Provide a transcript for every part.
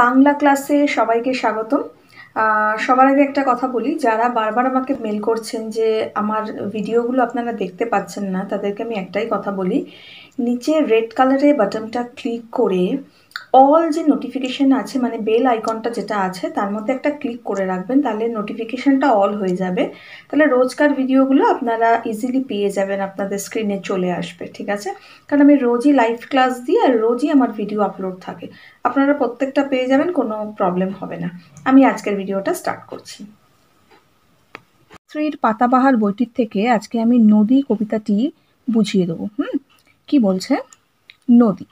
বাংলা ক্লাসে সবাইকে স্বাগতম সবার আগে একটা কথা বলি যারা বারবার আমাকে মেল করছেন যে আমার ভিডিওগুলো আপনারা দেখতে পাচ্ছেন না তাদেরকে আমি একটাই কথা বলি নিচে রেড কালারে বাটনটা ক্লিক করে অল যে নোটিফিকেশান আছে মানে বেল আইকনটা যেটা আছে তার মধ্যে একটা ক্লিক করে রাখবেন তাহলে নোটিফিকেশানটা অল হয়ে যাবে তাহলে রোজকার ভিডিওগুলো আপনারা ইজিলি পেয়ে যাবেন আপনাদের স্ক্রিনে চলে আসবে ঠিক আছে কারণ আমি রোজই লাইভ ক্লাস দিই আর রোজই আমার ভিডিও আপলোড থাকে আপনারা প্রত্যেকটা পেয়ে যাবেন কোনো প্রবলেম হবে না আমি আজকের ভিডিওটা স্টার্ট করছি স্ত্রীর পাতাবাহার বইটির থেকে আজকে আমি নদী কবিতাটি বুঝিয়ে দেবো হুম কি বলছে নদী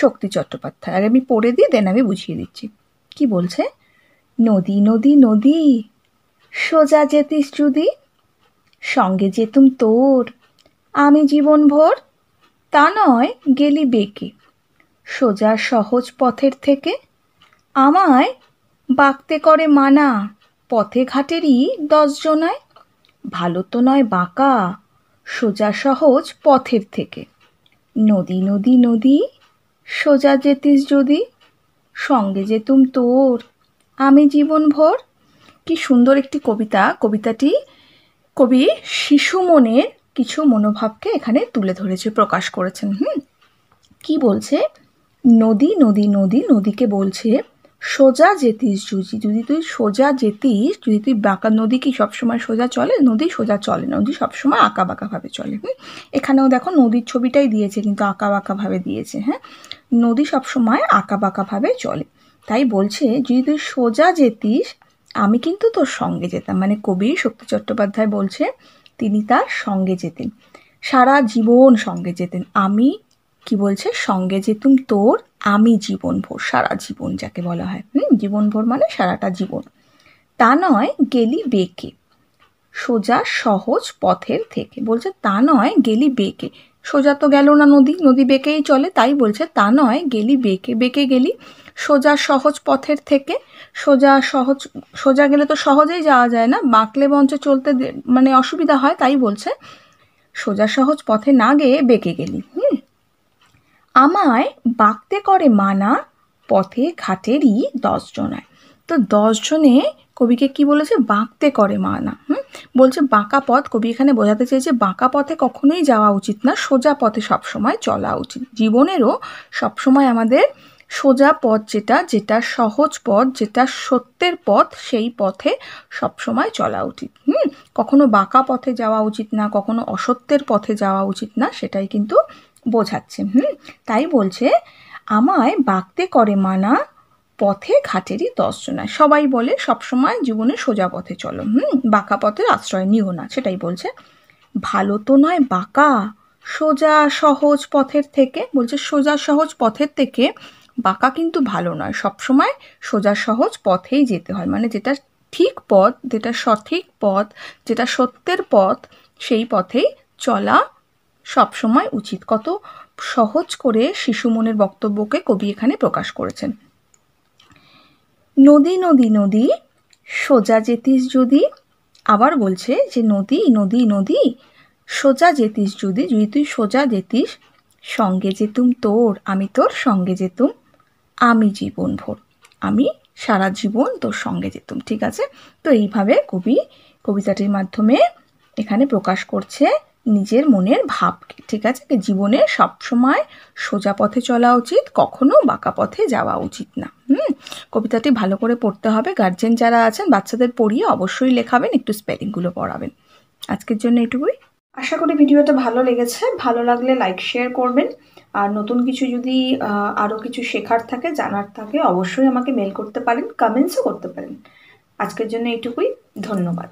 শক্তি চট্টোপাধ্যায় আর আমি পড়ে দিয়ে দেন আমি বুঝিয়ে দিচ্ছি কি বলছে নদী নদী নদী সোজা যেতিস যদি সঙ্গে যেতুম তোর আমি জীবন ভর তা নয় গেলি বেঁকে সোজা সহজ পথের থেকে আমায় বাঁকতে করে মানা পথে ঘাটেরই দশজনায় ভালো তো নয় বাঁকা সোজা সহজ পথের থেকে নদী নদী নদী সোজা যেতিস যদি সঙ্গে যেতুম তোর আমি জীবনভর কি সুন্দর একটি কবিতা কবিতাটি কবি শিশু মনের কিছু মনোভাবকে এখানে তুলে ধরেছে প্রকাশ করেছেন হুম কি বলছে নদী নদী নদী নদীকে বলছে সোজা যেতিস জুজি যদি তুই সোজা যেতিস যদি তুই বাঁকা নদী কি সবসময় সোজা চলে নদী সোজা চলে নদী সবসময় আঁকা বাঁকাভাবে চলে হুম এখানেও দেখো নদীর ছবিটাই দিয়েছে কিন্তু আঁকা বাঁকাভাবে দিয়েছে হ্যাঁ নদী সবসময় আঁকাবাঁকাভাবে চলে তাই বলছে যদি তুই সোজা যেতিস আমি কিন্তু তোর সঙ্গে যেতাম মানে কবি শক্তি চট্টোপাধ্যায় বলছে তিনি তার সঙ্গে যেতেন সারা জীবন সঙ্গে যেতেন আমি কি বলছে সঙ্গে যেতুম তোর আমি জীবনভোর সারা জীবন যাকে বলা হয় হুম জীবনভোর মানে সারাটা জীবন তা নয় গেলি বেঁকে সোজা সহজ পথের থেকে বলছে তা নয় গেলি বেঁকে সোজা তো গেল না নদী নদী বেঁকেই চলে তাই বলছে তা নয় গেলি বেঁকে বেঁকে গেলি সোজা সহজ পথের থেকে সোজা সহজ সোজা গেলে তো সহজেই যাওয়া যায় না বাঁকলে বঞ্চে চলতে মানে অসুবিধা হয় তাই বলছে সোজা সহজ পথে না গেয়ে বেঁকে গেলি হুম আমায় বাঁকতে করে মানা পথে ঘাটেরই দশ জনায় তো দশজনে কবিকে কি বলেছে বাঁকতে করে মানা হুম বলছে বাঁকা পথ কবি এখানে বোঝাতে চেয়েছে বাঁকা পথে কখনোই যাওয়া উচিত না সোজা পথে সবসময় চলা উচিত জীবনেরও সবসময় আমাদের সোজা পথ যেটা যেটা সহজ পথ যেটা সত্যের পথ সেই পথে সবসময় চলা উচিত হুম কখনো বাঁকা পথে যাওয়া উচিত না কখনো অসত্যের পথে যাওয়া উচিত না সেটাই কিন্তু বোঝাচ্ছে হুম তাই বলছে আমায় বাঁকতে করে মানা পথে ঘাটেরই জনায় সবাই বলে সবসময় জীবনে সোজা পথে চলো হুম বাঁকা পথের আশ্রয় নিও না সেটাই বলছে ভালো তো নয় বাঁকা সোজা সহজ পথের থেকে বলছে সোজা সহজ পথের থেকে বাঁকা কিন্তু ভালো নয় সবসময় সোজা সহজ পথেই যেতে হয় মানে যেটা ঠিক পথ যেটা সঠিক পথ যেটা সত্যের পথ সেই পথেই চলা সবসময় উচিত কত সহজ করে শিশু মনের বক্তব্যকে কবি এখানে প্রকাশ করেছেন নদী নদী নদী সোজা যেতিস যদি আবার বলছে যে নদী নদী নদী সোজা যেতিস যদি যদি তুই সোজা যেতিস সঙ্গে যেতুম তোর আমি তোর সঙ্গে যেতুম আমি জীবন ভোর আমি সারা জীবন তোর সঙ্গে যেতুম ঠিক আছে তো এইভাবে কবি কবিতাটির মাধ্যমে এখানে প্রকাশ করছে নিজের মনের ভাবকে ঠিক আছে জীবনে সবসময় সোজা পথে চলা উচিত কখনো বাঁকা পথে যাওয়া উচিত না হুম কবিতাটি ভালো করে পড়তে হবে গার্জেন যারা আছেন বাচ্চাদের পড়িয়ে অবশ্যই লেখাবেন একটু স্পেলিংগুলো পড়াবেন আজকের জন্য এটুকুই আশা করি ভিডিওটা ভালো লেগেছে ভালো লাগলে লাইক শেয়ার করবেন আর নতুন কিছু যদি আরও কিছু শেখার থাকে জানার থাকে অবশ্যই আমাকে মেল করতে পারেন কমেন্টসও করতে পারেন আজকের জন্য এটুকুই ধন্যবাদ